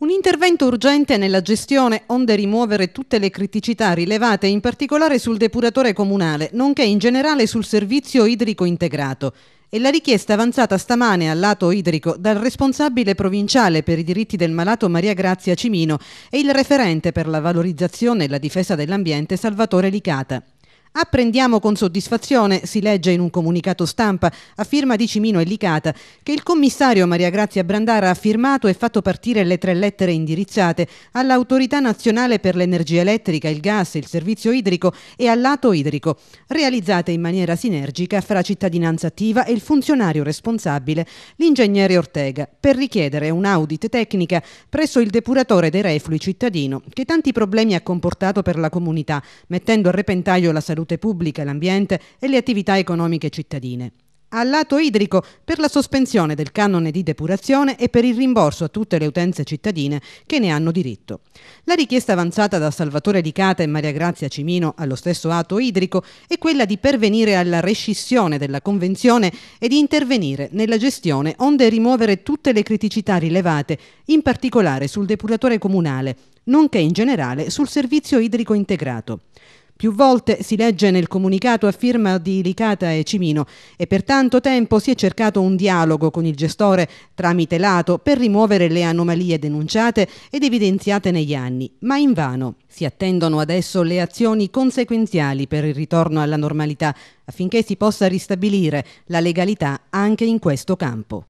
Un intervento urgente nella gestione onde rimuovere tutte le criticità rilevate in particolare sul depuratore comunale, nonché in generale sul servizio idrico integrato. E la richiesta avanzata stamane al lato idrico dal responsabile provinciale per i diritti del malato Maria Grazia Cimino e il referente per la valorizzazione e la difesa dell'ambiente Salvatore Licata. Apprendiamo con soddisfazione, si legge in un comunicato stampa a firma di Cimino e Licata, che il commissario Maria Grazia Brandara ha firmato e fatto partire le tre lettere indirizzate all'Autorità Nazionale per l'Energia Elettrica, il Gas, il Servizio Idrico e all'Ato Idrico, realizzate in maniera sinergica fra cittadinanza attiva e il funzionario responsabile, l'ingegnere Ortega, per richiedere un audit tecnica presso il depuratore dei reflui cittadino, che tanti problemi ha comportato per la comunità, mettendo a repentaglio la salute salute pubblica e l'ambiente e le attività economiche cittadine. Al lato idrico per la sospensione del canone di depurazione e per il rimborso a tutte le utenze cittadine che ne hanno diritto. La richiesta avanzata da Salvatore Licata e Maria Grazia Cimino allo stesso atto idrico è quella di pervenire alla rescissione della convenzione e di intervenire nella gestione onde rimuovere tutte le criticità rilevate, in particolare sul depuratore comunale, nonché in generale sul servizio idrico integrato. Più volte si legge nel comunicato a firma di Licata e Cimino e per tanto tempo si è cercato un dialogo con il gestore tramite Lato per rimuovere le anomalie denunciate ed evidenziate negli anni, ma invano. Si attendono adesso le azioni conseguenziali per il ritorno alla normalità affinché si possa ristabilire la legalità anche in questo campo.